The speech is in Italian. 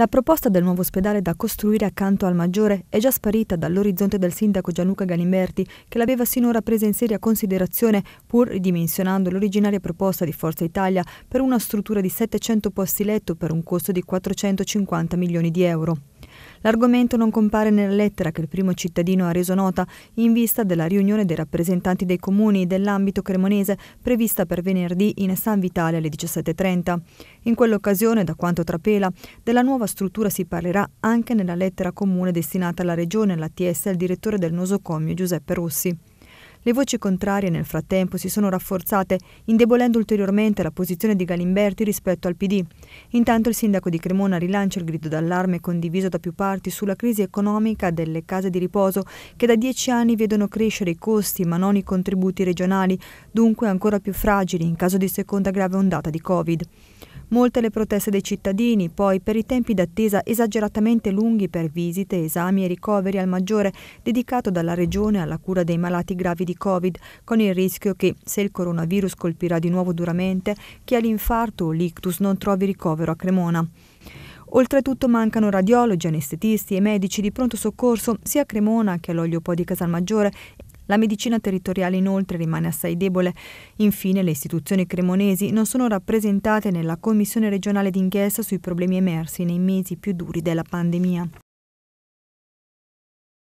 La proposta del nuovo ospedale da costruire accanto al Maggiore è già sparita dall'orizzonte del sindaco Gianluca Galimberti, che l'aveva sinora presa in seria considerazione pur ridimensionando l'originaria proposta di Forza Italia per una struttura di 700 posti letto per un costo di 450 milioni di euro. L'argomento non compare nella lettera che il primo cittadino ha reso nota in vista della riunione dei rappresentanti dei comuni dell'ambito cremonese prevista per venerdì in San Vitale alle 17.30. In quell'occasione, da quanto trapela, della nuova struttura si parlerà anche nella lettera comune destinata alla Regione, alla TS e al direttore del nosocomio Giuseppe Rossi. Le voci contrarie nel frattempo si sono rafforzate, indebolendo ulteriormente la posizione di Galimberti rispetto al PD. Intanto il sindaco di Cremona rilancia il grido d'allarme condiviso da più parti sulla crisi economica delle case di riposo, che da dieci anni vedono crescere i costi ma non i contributi regionali, dunque ancora più fragili in caso di seconda grave ondata di Covid. Molte le proteste dei cittadini, poi per i tempi d'attesa esageratamente lunghi per visite, esami e ricoveri al maggiore dedicato dalla regione alla cura dei malati gravi di Covid, con il rischio che, se il coronavirus colpirà di nuovo duramente, chi ha l'infarto o l'ictus non trovi ricovero a Cremona. Oltretutto mancano radiologi, anestetisti e medici di pronto soccorso sia a Cremona che all'Olio Po di Casalmaggiore la medicina territoriale inoltre rimane assai debole. Infine le istituzioni cremonesi non sono rappresentate nella Commissione regionale d'inchiesta sui problemi emersi nei mesi più duri della pandemia.